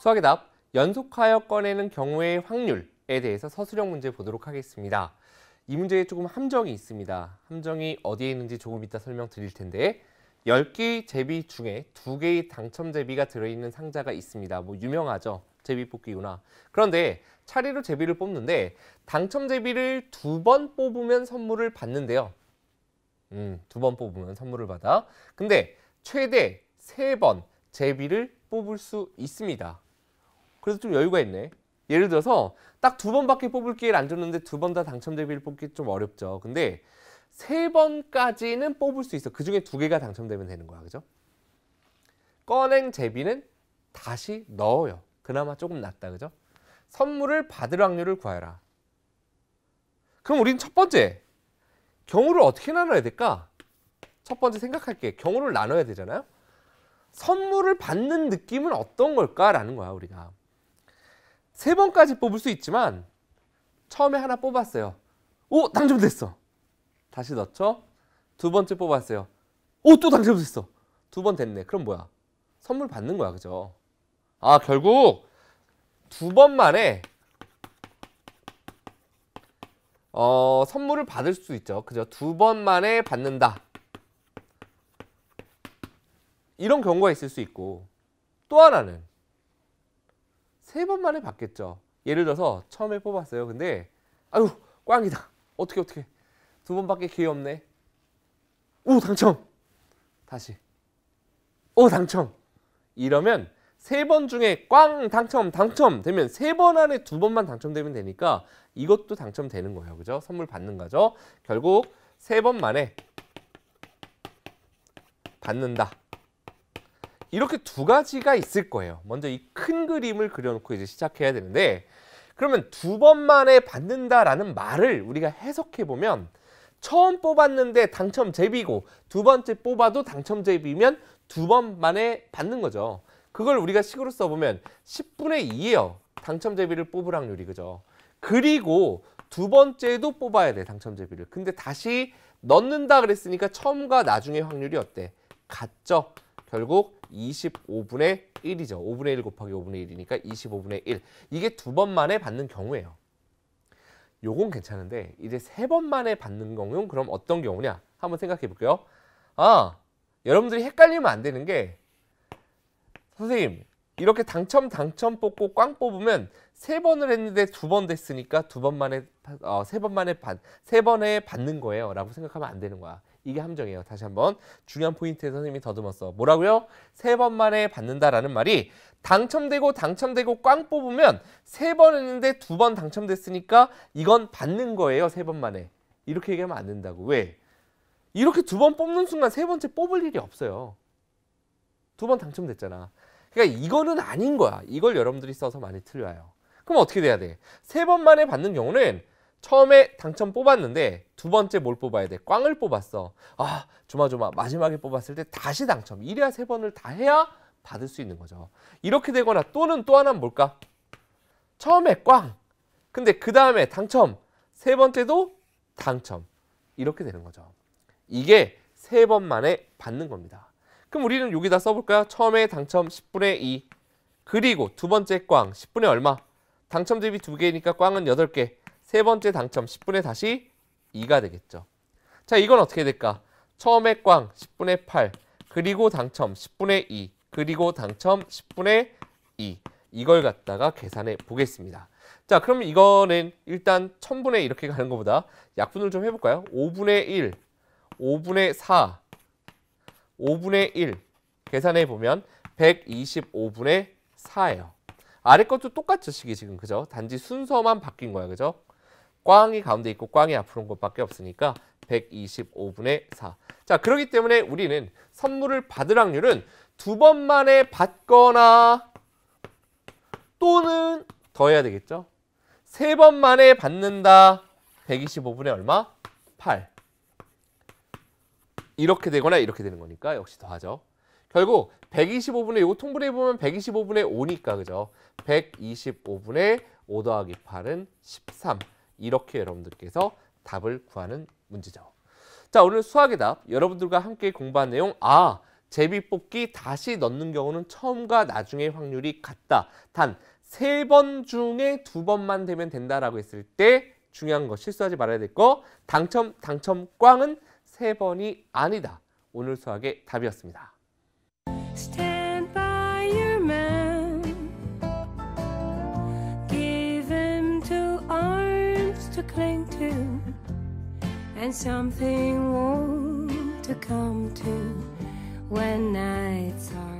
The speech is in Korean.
수학의 답, 연속하여 꺼내는 경우의 확률에 대해서 서술형 문제 보도록 하겠습니다. 이 문제에 조금 함정이 있습니다. 함정이 어디에 있는지 조금 이따 설명드릴 텐데 10개의 제비 중에 2개의 당첨 제비가 들어있는 상자가 있습니다. 뭐 유명하죠? 제비 뽑기구나. 그런데 차례로 제비를 뽑는데 당첨 제비를 두 번 뽑으면 선물을 받는데요. 음, 두 번 뽑으면 선물을 받아. 근데 최대 세 번 제비를 뽑을 수 있습니다. 그래서 좀 여유가 있네. 예를 들어서 딱 두 번밖에 뽑을 기회를 안 줬는데 두 번 다 당첨될 비를 뽑기 좀 어렵죠. 근데 세 번까지는 뽑을 수 있어. 그 중에 두 개가 당첨되면 되는 거야. 그죠? 꺼낸 제비는 다시 넣어요. 그나마 조금 낫다. 그죠? 선물을 받을 확률을 구하라. 그럼 우린첫 번째 경우를 어떻게 나눠야 될까? 첫 번째 생각할게. 경우를 나눠야 되잖아요. 선물을 받는 느낌은 어떤 걸까라는 거야, 우리가. 세 번까지 뽑을 수 있지만 처음에 하나 뽑았어요. 오 당첨됐어. 다시 넣죠. 두 번째 뽑았어요. 오 또 당첨됐어. 두 번 됐네. 그럼 뭐야? 선물 받는 거야, 그죠? 아 결국 두번 만에 어, 선물을 받을 수 있죠. 그죠? 두번 만에 받는다. 이런 경우가 있을 수 있고 또 하나는 세번 만에 받겠죠 예를 들어서 처음에 뽑았어요. 근데 아유 꽝이다. 어떻게 어떻게 두 번밖에 기회 없네. 오 당첨. 다시. 오 당첨. 이러면 세 번 중에 꽝 당첨 당첨 되면 세 번 안에 두 번만 당첨되면 되니까 이것도 당첨되는 거예요. 그죠? 선물 받는 거죠. 결국 세 번 만에 받는다. 이렇게 두 가지가 있을 거예요. 먼저 이 큰 그림을 그려놓고 이제 시작해야 되는데 그러면 두 번 만에 받는다라는 말을 우리가 해석해보면 처음 뽑았는데 당첨 제비고 두 번째 뽑아도 당첨 제비면 두 번 만에 받는 거죠. 그걸 우리가 식으로 써보면 10분의 2예요. 당첨 제비를 뽑을 확률이 그죠. 그리고 두 번째도 뽑아야 돼 당첨 제비를. 근데 다시 넣는다 그랬으니까 처음과 나중의 확률이 어때? 같죠. 결국 25분의 1이죠. 5분의 1 곱하기 5분의 1이니까 25분의 1. 이게 두 번 만에 받는 경우예요. 요건 괜찮은데 이제 세번 만에 받는 경우는 그럼 어떤 경우냐? 한번 생각해 볼게요. 아, 여러분들이 헷갈리면 안 되는 게 선생님 이렇게 당첨 당첨 뽑고 꽝 뽑으면 세 번을 했는데 두 번 됐으니까 두 번 만에 어, 세번 만에 받세 번에 받는 거예요라고 생각하면 안 되는 거야. 이게 함정이에요. 다시 한번 중요한 포인트에 서 선생님이 더듬었어. 뭐라고요? 세 번 만에 받는다라는 말이 당첨되고 당첨되고 꽝 뽑으면 세 번 했는데 두 번 당첨됐으니까 이건 받는 거예요. 세 번 만에. 이렇게 얘기하면 안 된다고. 왜? 이렇게 두 번 뽑는 순간 세 번째 뽑을 일이 없어요. 두 번 당첨됐잖아. 그러니까 이거는 아닌 거야. 이걸 여러분들이 써서 많이 틀려요. 그럼 어떻게 돼야 돼? 세 번 만에 받는 경우는 처음에 당첨 뽑았는데 두 번째 뭘 뽑아야 돼? 꽝을 뽑았어. 아 조마조마 마지막에 뽑았을 때 다시 당첨. 이래야 세 번을 다 해야 받을 수 있는 거죠. 이렇게 되거나 또는 또 하나는 뭘까? 처음에 꽝. 근데 그 다음에 당첨. 세 번째도 당첨. 이렇게 되는 거죠. 이게 세 번 만에 받는 겁니다. 그럼 우리는 여기다 써볼까요? 처음에 당첨 10분의 2. 그리고 두 번째 꽝. 10분의 얼마? 당첨 대비 두개니까 꽝은 8개. 세 번째 당첨 10분의 다시 2가 되겠죠. 자, 이건 어떻게 될까? 처음에 꽝 10분의 8, 그리고 당첨 10분의 2, 그리고 당첨 10분의 2. 이걸 갖다가 계산해 보겠습니다. 자, 그럼 이거는 일단 1000분의 이렇게 가는 것보다 약분을 좀 해볼까요? 5분의 1, 5분의 4, 5분의 1 계산해 보면 125분의 4예요. 아래 것도 똑같죠, 식이 지금, 그죠? 단지 순서만 바뀐 거야, 그죠? 꽝이 가운데 있고 꽝이 앞으로 온 것밖에 없으니까 125분의 4. 자, 그러기 때문에 우리는 선물을 받을 확률은 두번 만에 받거나 또는 더해야 되겠죠. 세번 만에 받는다. 125분의 얼마? 8. 이렇게 되거나 이렇게 되는 거니까 역시 더하죠. 결국 125분의 이거 통분해 보면 125분의 5니까 그죠? 125분의 5 더하기 8은 13. 이렇게 여러분들께서 답을 구하는 문제죠. 자 오늘 수학의 답 여러분들과 함께 공부한 내용 아 제비뽑기 다시 넣는 경우는 처음과 나중의 확률이 같다. 단 세 번 중에 두 번만 되면 된다라고 했을 때 중요한 거 실수하지 말아야 될 거 당첨 당첨 꽝은 세 번이 아니다. 오늘 수학의 답이었습니다. cling to and something warm to come to when nights are